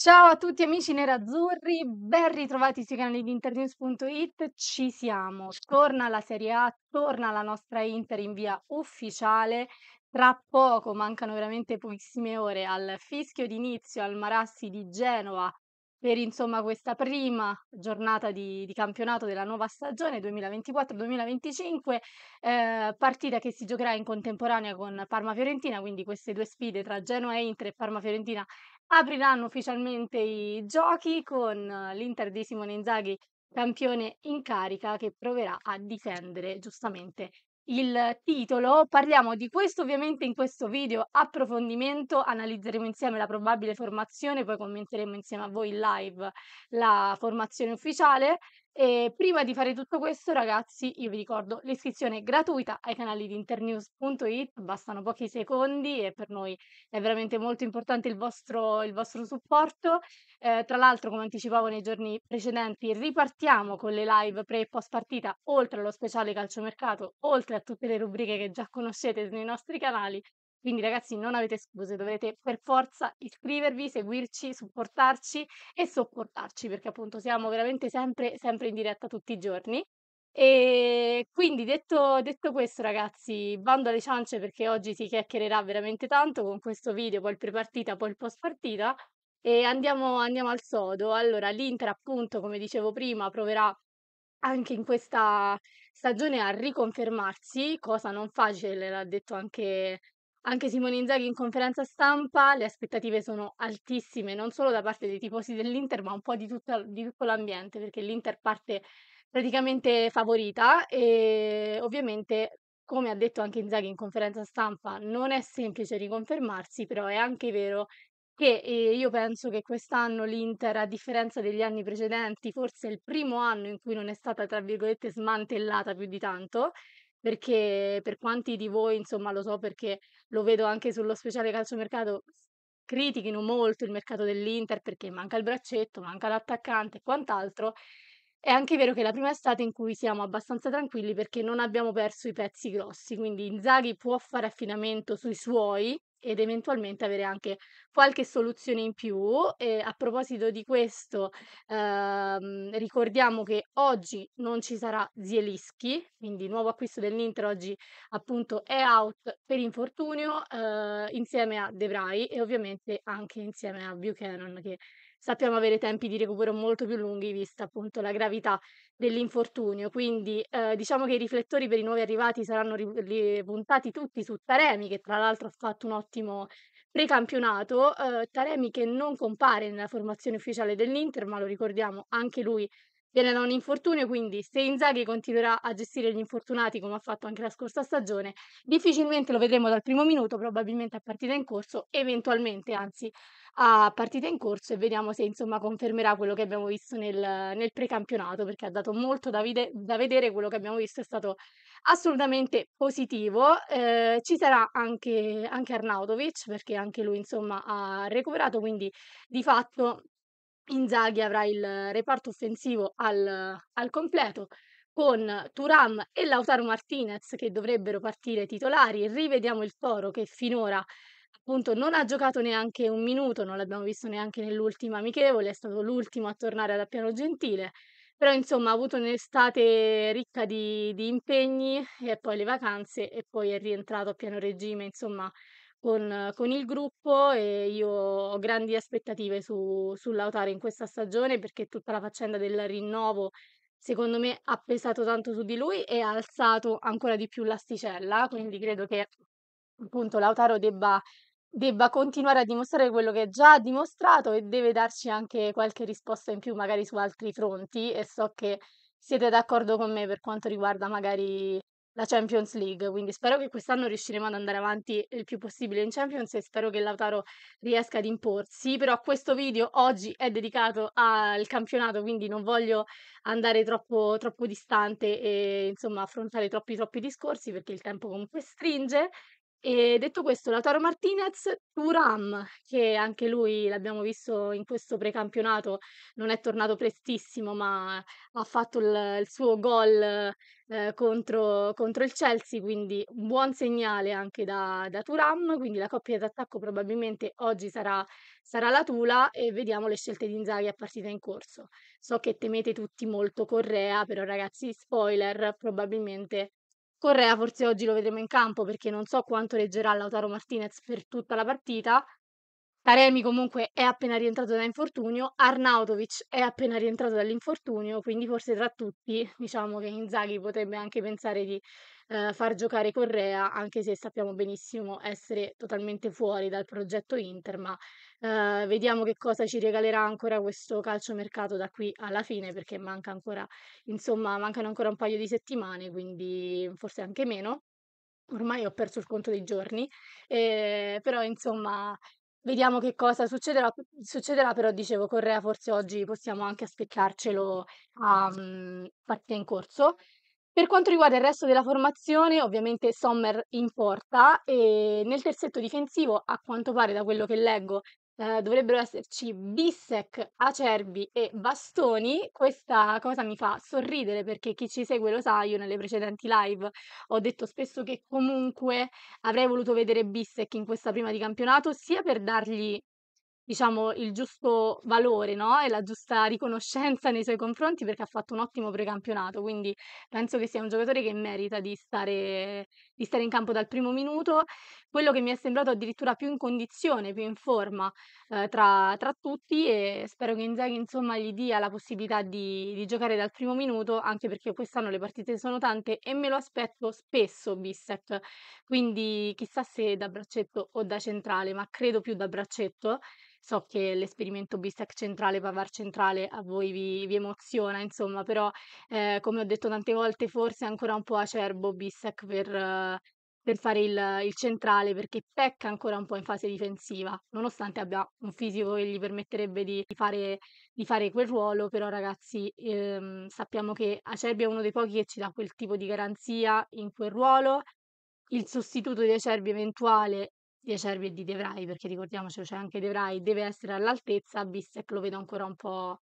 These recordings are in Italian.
Ciao a tutti amici nerazzurri, ben ritrovati sui canali di internews.it, ci siamo, torna la Serie A, torna la nostra Inter in via ufficiale, tra poco, mancano veramente pochissime ore al fischio d'inizio al Marassi di Genova per insomma questa prima giornata di, di campionato della nuova stagione 2024-2025, eh, partita che si giocherà in contemporanea con Parma-Fiorentina, quindi queste due sfide tra Genoa e Inter e Parma-Fiorentina Apriranno ufficialmente i giochi con eh, l'Inter di Simone Inzaghi, campione in carica, che proverà a difendere giustamente il titolo. Parliamo di questo ovviamente in questo video approfondimento, analizzeremo insieme la probabile formazione, poi commenteremo insieme a voi in live la formazione ufficiale e prima di fare tutto questo, ragazzi, io vi ricordo l'iscrizione gratuita ai canali di internews.it, bastano pochi secondi e per noi è veramente molto importante il vostro, il vostro supporto. Eh, tra l'altro, come anticipavo nei giorni precedenti, ripartiamo con le live pre e post partita, oltre allo speciale calciomercato, oltre a tutte le rubriche che già conoscete nei nostri canali, quindi ragazzi non avete scuse, dovrete per forza iscrivervi, seguirci, supportarci e sopportarci perché appunto siamo veramente sempre, sempre in diretta tutti i giorni. E quindi detto, detto questo ragazzi, bando alle ciance perché oggi si chiacchiererà veramente tanto con questo video, poi il prepartita, poi il post partita e andiamo, andiamo al sodo. Allora l'Inter appunto come dicevo prima proverà anche in questa stagione a riconfermarsi, cosa non facile, l'ha detto anche anche Simone Inzaghi in conferenza stampa, le aspettative sono altissime, non solo da parte dei tifosi dell'Inter, ma un po' di, tutta, di tutto l'ambiente, perché l'Inter parte praticamente favorita e ovviamente, come ha detto anche Inzaghi in conferenza stampa, non è semplice riconfermarsi, però è anche vero che io penso che quest'anno l'Inter, a differenza degli anni precedenti, forse è il primo anno in cui non è stata, tra virgolette, smantellata più di tanto perché per quanti di voi, insomma, lo so perché lo vedo anche sullo speciale calciomercato, critichino molto il mercato dell'Inter perché manca il braccetto, manca l'attaccante e quant'altro. È anche vero che la prima estate in cui siamo abbastanza tranquilli perché non abbiamo perso i pezzi grossi, quindi Inzaghi può fare affidamento sui suoi, ed eventualmente avere anche qualche soluzione in più. E a proposito di questo, ehm, ricordiamo che oggi non ci sarà Zielischi, quindi il nuovo acquisto dell'Inter oggi appunto è out per infortunio eh, insieme a De e ovviamente anche insieme a Buchanan che sappiamo avere tempi di recupero molto più lunghi, vista appunto la gravità dell'infortunio. Quindi eh, diciamo che i riflettori per i nuovi arrivati saranno ri- puntati tutti su Taremi, che tra l'altro ha fatto un ottimo precampionato. Eh, Taremi che non compare nella formazione ufficiale dell'Inter, ma lo ricordiamo anche lui viene da un infortunio, quindi se Inzaghi continuerà a gestire gli infortunati come ha fatto anche la scorsa stagione, difficilmente lo vedremo dal primo minuto, probabilmente a partita in corso, eventualmente anzi a partita in corso e vediamo se insomma confermerà quello che abbiamo visto nel, nel precampionato, perché ha dato molto da, vide- da, vedere, quello che abbiamo visto è stato assolutamente positivo. Eh, ci sarà anche, anche Arnautovic, perché anche lui insomma ha recuperato, quindi di fatto Inzaghi avrà il reparto offensivo al, al completo con Turam e Lautaro Martinez che dovrebbero partire titolari. Rivediamo il Toro che finora appunto non ha giocato neanche un minuto, non l'abbiamo visto neanche nell'ultima amichevole, è stato l'ultimo a tornare da Piano Gentile, però insomma ha avuto un'estate ricca di, di impegni e poi le vacanze e poi è rientrato a pieno regime, insomma con con il gruppo e io ho grandi aspettative su su Lautaro in questa stagione, perché tutta la faccenda del rinnovo, secondo me, ha pesato tanto su di lui e ha alzato ancora di più l'asticella, quindi credo che appunto Lautaro debba debba continuare a dimostrare quello che già ha dimostrato e deve darci anche qualche risposta in più magari su altri fronti e so che siete d'accordo con me per quanto riguarda magari la Champions League, quindi spero che quest'anno riusciremo ad andare avanti il più possibile in Champions e spero che Lautaro riesca ad imporsi, però questo video oggi è dedicato al campionato, quindi non voglio andare troppo, troppo distante e insomma affrontare troppi troppi discorsi perché il tempo comunque stringe. E detto questo, Lautaro Martinez, Turam, che anche lui l'abbiamo visto in questo precampionato, non è tornato prestissimo, ma ha fatto il, il suo gol eh, contro, contro, il Chelsea, quindi un buon segnale anche da, da Thuram, quindi la coppia d'attacco probabilmente oggi sarà, sarà la Tula e vediamo le scelte di Inzaghi a partita in corso. So che temete tutti molto Correa, però ragazzi, spoiler, probabilmente Correa forse oggi lo vedremo in campo perché non so quanto reggerà Lautaro Martinez per tutta la partita, Taremi comunque è appena rientrato da infortunio, Arnautovic è appena rientrato dall'infortunio, quindi forse tra tutti diciamo che Inzaghi potrebbe anche pensare di eh, far giocare Correa, anche se sappiamo benissimo essere totalmente fuori dal progetto Inter, ma eh, vediamo che cosa ci regalerà ancora questo calciomercato da qui alla fine, perché manca ancora, insomma, mancano ancora un paio di settimane, quindi forse anche meno ormai ho perso il conto dei giorni, eh, però insomma Vediamo che cosa succederà succederà, però dicevo Correa forse oggi possiamo anche aspettarcelo a mhmm, partita in corso. Per quanto riguarda il resto della formazione, ovviamente Sommer in porta e nel terzetto difensivo, a quanto pare da quello che leggo eh, dovrebbero esserci bissec, acerbi e bastoni, questa cosa mi fa sorridere perché chi ci segue lo sa, io nelle precedenti live ho detto spesso che comunque avrei voluto vedere bissec in questa prima di campionato, sia per dargli diciamo, il giusto valore no? e la giusta riconoscenza nei suoi confronti perché ha fatto un ottimo precampionato. Quindi penso che sia un giocatore che merita di stare, di stare in campo dal primo minuto quello che mi è sembrato addirittura più in condizione, più in forma, ehm, tra tra tutti e spero che Inzaghi, insomma, gli dia la possibilità di di giocare dal primo minuto, anche perché quest'anno le partite sono tante e me lo aspetto spesso Bissek. Quindi chissà se da braccetto o da centrale, ma credo più da braccetto. So che l'esperimento Bissek centrale, Pavar centrale a voi vi vi emoziona insomma, però, ehm, come ho detto tante volte forse è ancora un po' acerbo Bissek per per fare il, il centrale perché pecca ancora un po' in fase difensiva, nonostante abbia un fisico che gli permetterebbe di, di, fare, di fare, quel ruolo, però ragazzi ehm, sappiamo che Acerbi è uno dei pochi che ci dà quel tipo di garanzia in quel ruolo, il sostituto di Acerbi eventuale di Acerbi e di De perché ricordiamoci c'è anche De deve essere all'altezza, Bissec lo vedo ancora un po'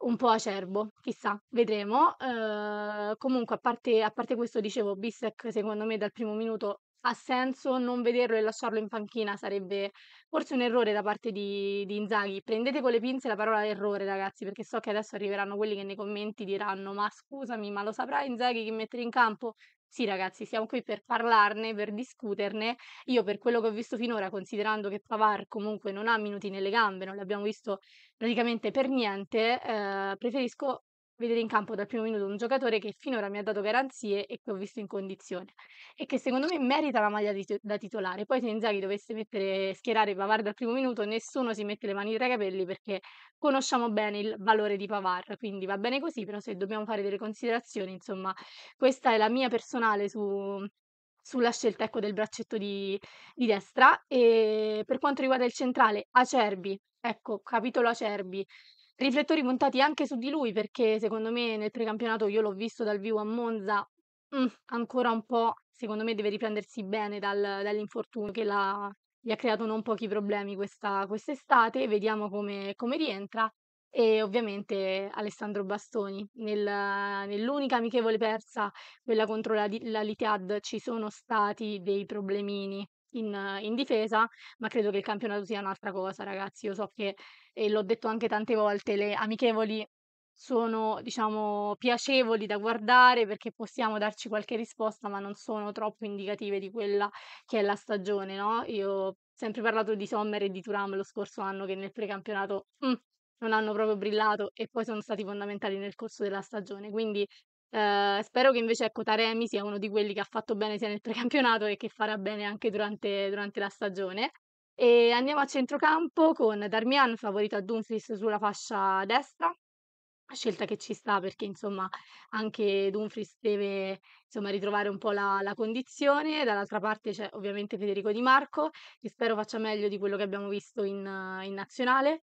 Un po' acerbo, chissà, vedremo. Uhm, comunque a parte a parte questo dicevo, Bissek secondo me dal primo minuto ha senso, non vederlo e lasciarlo in panchina sarebbe forse un errore da parte di di Inzaghi. Prendete con le pinze la parola errore ragazzi, perché so che adesso arriveranno quelli che nei commenti diranno: "Ma scusami, ma lo saprà Inzaghi che mettere in campo?" Sì ragazzi, siamo qui per parlarne, per discuterne. Io per quello che ho visto finora, considerando che Pavar comunque non ha minuti nelle gambe, non l'abbiamo visto praticamente per niente, ehm, preferisco vedere in campo dal primo minuto un giocatore che finora mi ha dato garanzie e che ho visto in condizione e che secondo me merita la maglia ti- da titolare. Poi se Inzaghi dovesse mettere, schierare Pavar dal primo minuto, nessuno si mette le mani tra i capelli perché conosciamo bene il valore di Pavar, quindi va bene così, però se dobbiamo fare delle considerazioni, insomma, questa è la mia personale su, sulla scelta ecco, del braccetto di, di, destra. E per quanto riguarda il centrale, Acerbi, ecco, capitolo Acerbi, Riflettori puntati anche su di lui perché secondo me nel precampionato io l'ho visto dal vivo a Monza, mh, mm, ancora un po', secondo me deve riprendersi bene dal- dall'infortunio che l'ha- gli ha creato non pochi problemi questa, quest'estate, vediamo come, come rientra e ovviamente Alessandro Bastoni nel- nell'unica amichevole persa, quella contro la, la Litiad, ci sono stati dei problemini in in difesa, ma credo che il campionato sia un'altra cosa ragazzi. Io so che e l'ho detto anche tante volte, le amichevoli sono, diciamo, piacevoli da guardare perché possiamo darci qualche risposta, ma non sono troppo indicative di quella che è la stagione, no, io ho sempre parlato di Sommer e di Turam lo scorso anno che nel precampionato, mh, mm, non hanno proprio brillato e poi sono stati fondamentali nel corso della stagione. Quindi Ehm, spero che invece, ecco, Taremi sia uno di quelli che ha fatto bene sia nel precampionato e che farà bene anche durante durante la stagione. E andiamo a centrocampo con Darmian favorito a Dumfries sulla fascia destra, scelta che ci sta perché insomma anche Dumfries deve, insomma, ritrovare un po' la la condizione. Dall'altra parte c'è ovviamente Federico Di Marco, che spero faccia meglio di quello che abbiamo visto in in nazionale.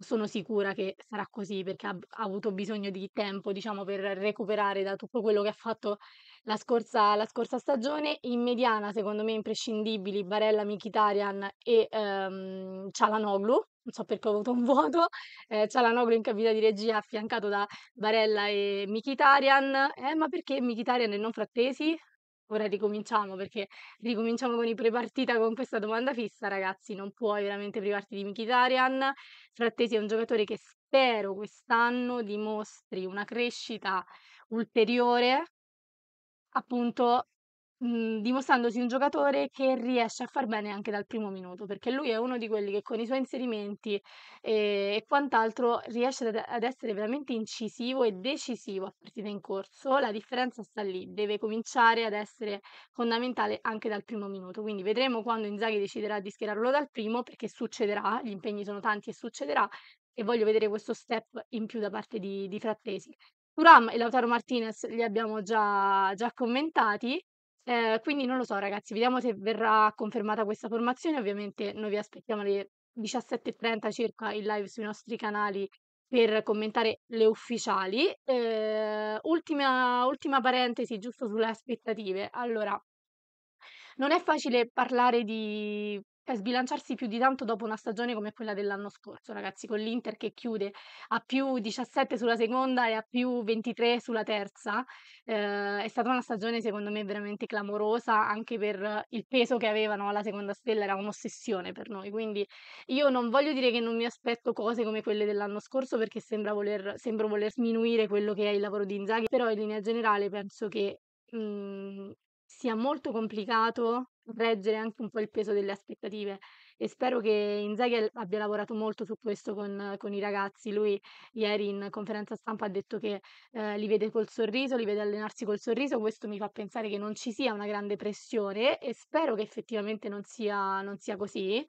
Sono sicura che sarà così perché ha ha avuto bisogno di tempo, diciamo, per recuperare da tutto quello che ha fatto la scorsa la scorsa stagione. In mediana, secondo me, imprescindibili Barella, Mkhitaryan e, ehm, Çalhanoğlu. Non so perché ho avuto un vuoto. Ehm, Çalhanoğlu in cabina di regia affiancato da Barella e Mkhitaryan. Eh, ma perché Mkhitaryan e non Frattesi? Ora ricominciamo perché ricominciamo con i prepartita con questa domanda fissa, ragazzi. Non puoi veramente privarti di Mkhitaryan. Frattesi è un giocatore che spero quest'anno dimostri una crescita ulteriore appunto Mhmm, dimostrandosi un giocatore che riesce a far bene anche dal primo minuto, perché lui è uno di quelli che con i suoi inserimenti, ehm, e quant'altro riesce ad ad essere veramente incisivo e decisivo a partita in corso. La differenza sta lì, deve cominciare ad essere fondamentale anche dal primo minuto. Quindi vedremo quando Inzaghi deciderà di schierarlo dal primo, perché succederà, gli impegni sono tanti e succederà, e voglio vedere questo step in più da parte di di Frattesi. Turam e Lautaro Martinez li abbiamo già già commentati. Ehm, quindi non lo so ragazzi, vediamo se verrà confermata questa formazione. Ovviamente noi vi aspettiamo alle 17:30 circa in live sui nostri canali per commentare le ufficiali. Ehm, ultima ultima parentesi giusto sulle aspettative. Allora non è facile parlare di per cioè, sbilanciarsi più di tanto dopo una stagione come quella dell'anno scorso, ragazzi, con l'Inter che chiude a più 17 sulla seconda e a più 23 sulla terza. Eh, è stata una stagione secondo me veramente clamorosa anche per il peso che avevano alla seconda stella, era un'ossessione per noi, quindi io non voglio dire che non mi aspetto cose come quelle dell'anno scorso perché sembra voler, sembro voler sminuire quello che è il lavoro di Inzaghi, però in linea generale penso che mh, mm, sia molto complicato reggere anche un po' il peso delle aspettative e spero che Inzaghi abbia lavorato molto su questo con, con i ragazzi. Lui ieri in conferenza stampa ha detto che eh, li vede col sorriso, li vede allenarsi col sorriso, questo mi fa pensare che non ci sia una grande pressione e spero che effettivamente non sia, non sia così.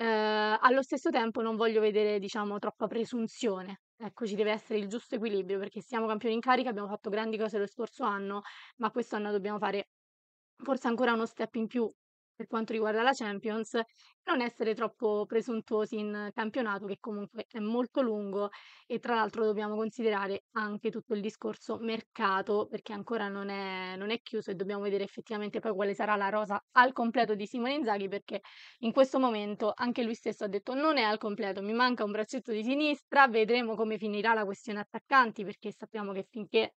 Eh, allo stesso tempo non voglio vedere, diciamo, troppa presunzione. Ecco, ci deve essere il giusto equilibrio perché siamo campioni in carica, abbiamo fatto grandi cose lo scorso anno, ma quest'anno dobbiamo fare forse ancora uno step in più per quanto riguarda la Champions, non essere troppo presuntuosi in campionato che comunque è molto lungo e tra l'altro dobbiamo considerare anche tutto il discorso mercato perché ancora non è, non è chiuso e dobbiamo vedere effettivamente poi quale sarà la rosa al completo di Simone Inzaghi perché in questo momento anche lui stesso ha detto non è al completo, mi manca un braccetto di sinistra, vedremo come finirà la questione attaccanti perché sappiamo che finché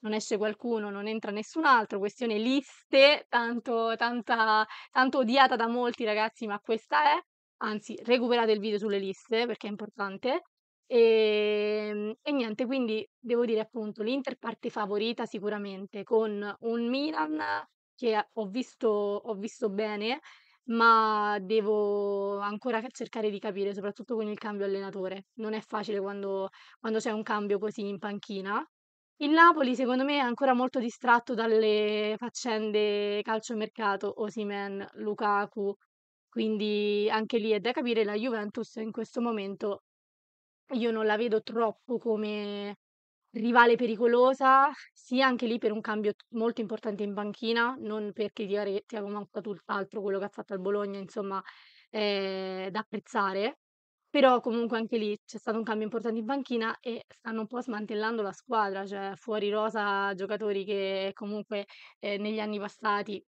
non esce qualcuno, non entra nessun altro, questione liste, tanto, tanta, tanto odiata da molti ragazzi, ma questa è. Anzi, recuperate il video sulle liste perché è importante. E, ehm, e, niente, quindi devo dire appunto l'Inter parte favorita sicuramente con un Milan che ho visto, ho visto bene, ma devo ancora cercare di capire, soprattutto con il cambio allenatore. Non è facile quando, quando c'è un cambio così in panchina. Il Napoli secondo me è ancora molto distratto dalle faccende calciomercato, Osimen, Lukaku, quindi anche lì è da capire la Juventus in questo momento io non la vedo troppo come rivale pericolosa, sì anche lì per un cambio molto importante in banchina, non perché Thiago manca tutt'altro quello che ha fatto al Bologna, insomma, è da apprezzare, però comunque anche lì c'è stato un cambio importante in panchina e stanno un po' smantellando la squadra, cioè fuori rosa giocatori che comunque, ehm, negli anni passati,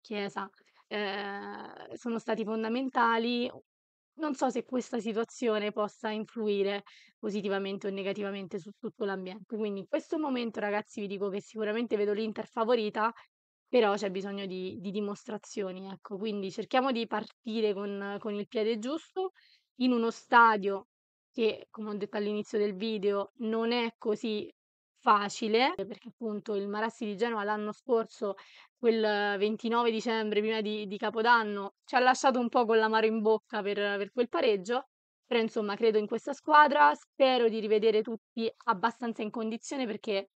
Chiesa, ehm, sono stati fondamentali. Non so se questa situazione possa influire positivamente o negativamente su tutto l'ambiente. Quindi in questo momento ragazzi vi dico che sicuramente vedo l'Inter favorita, però c'è bisogno di di dimostrazioni, ecco. Quindi cerchiamo di partire con con il piede giusto in uno stadio che, come ho detto all'inizio del video, non è così facile, perché appunto il Marassi di Genova l'anno scorso, quel 29 dicembre prima di, di Capodanno, ci ha lasciato un po' con l'amaro in bocca per, per quel pareggio, però insomma credo in questa squadra, spero di rivedere tutti abbastanza in condizione perché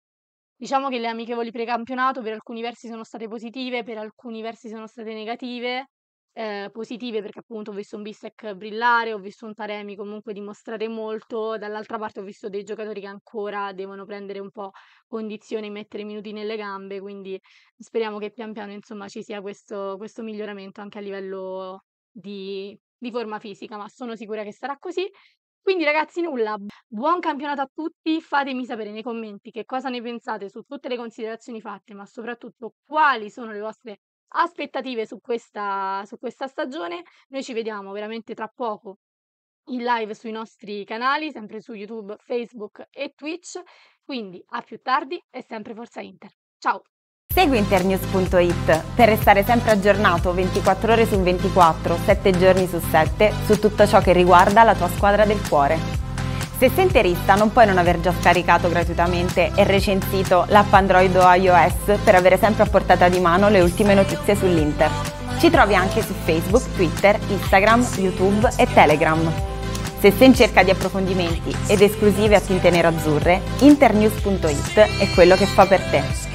diciamo che le amichevoli precampionato per alcuni versi sono state positive, per alcuni versi sono state negative, ehm, positive perché appunto ho visto un Bissec brillare, ho visto un Taremi comunque dimostrare molto, dall'altra parte ho visto dei giocatori che ancora devono prendere un po' condizione, e mettere minuti nelle gambe, quindi speriamo che pian piano insomma ci sia questo, questo miglioramento anche a livello di, di forma fisica, ma sono sicura che sarà così. Quindi ragazzi nulla, buon campionato a tutti, fatemi sapere nei commenti che cosa ne pensate su tutte le considerazioni fatte, ma soprattutto quali sono le vostre aspettative su questa, su questa stagione. Noi ci vediamo veramente tra poco in live sui nostri canali, sempre su YouTube, Facebook e Twitch. Quindi a più tardi e sempre Forza Inter. Ciao! Segui internews.it per restare sempre aggiornato 24 ore su 24, 7 giorni su 7 su tutto ciò che riguarda la tua squadra del cuore. Se sei interista non puoi non aver già scaricato gratuitamente e recensito l'app Android o iOS per avere sempre a portata di mano le ultime notizie sull'Inter. Ci trovi anche su Facebook, Twitter, Instagram, YouTube e Telegram. Se sei in cerca di approfondimenti ed esclusive a tinte nero-azzurre, internews.it è quello che fa per te.